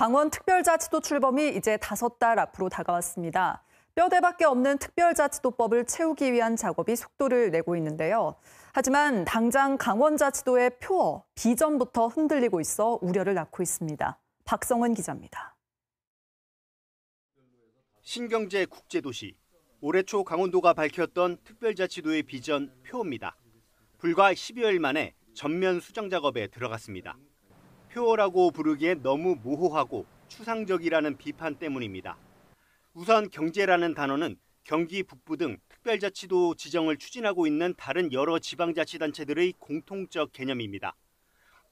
강원특별자치도 출범이 이제 다섯 달 앞으로 다가왔습니다. 뼈대밖에 없는 특별자치도법을 채우기 위한 작업이 속도를 내고 있는데요. 하지만 당장 강원자치도의 표어, 비전부터 흔들리고 있어 우려를 낳고 있습니다. 박성은 기자입니다. 신경제 국제도시. 올해 초 강원도가 밝혔던 특별자치도의 비전 표입니다. 어 불과 12여일 만에 전면 수정 작업에 들어갔습니다. 표어라고 부르기엔 너무 모호하고 추상적이라는 비판 때문입니다. 우선 경제라는 단어는 경기 북부 등 특별자치도 지정을 추진하고 있는 다른 여러 지방자치단체들의 공통적 개념입니다.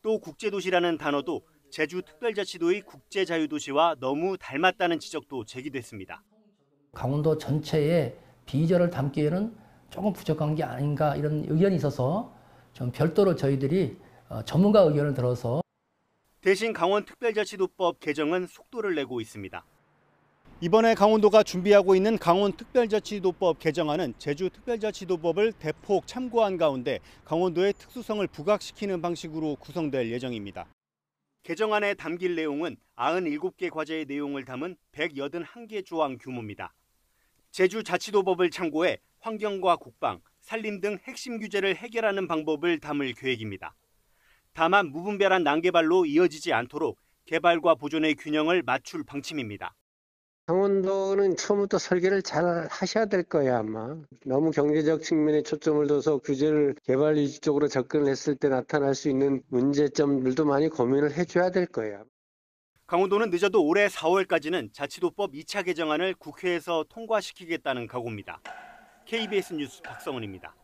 또 국제도시라는 단어도 제주 특별자치도의 국제자유도시와 너무 닮았다는 지적도 제기됐습니다. 강원도 전체에 비저를 담기에는 조금 부족한 게 아닌가 이런 의견이 있어서 좀 별도로 저희들이 어, 전문가 의견을 들어서 대신 강원특별자치도법 개정은 속도를 내고 있습니다. 이번에 강원도가 준비하고 있는 강원특별자치도법 개정안은 제주특별자치도법을 대폭 참고한 가운데 강원도의 특수성을 부각시키는 방식으로 구성될 예정입니다. 개정안에 담길 내용은 97개 과제의 내용을 담은 181개 조항 규모입니다. 제주자치도법을 참고해 환경과 국방, 산림 등 핵심 규제를 해결하는 방법을 담을 계획입니다. 다만 무분별한 난개발로 이어지지 않도록 개발과 보존의 균형을 맞출 방침입니다. 강원도는 처음부터 설계를 잘 하셔야 될 거야 아마. 너무 경제적 측면에 초점을 둬서 규제를 개발 위주적으로 접근을 했을 때 나타날 수 있는 문제점들도 많이 고민을 해줘야 될 거야. 강원도는 늦어도 올해 4월까지는 자치도법 2차 개정안을 국회에서 통과시키겠다는 각오입니다. KBS 뉴스 박성훈입니다.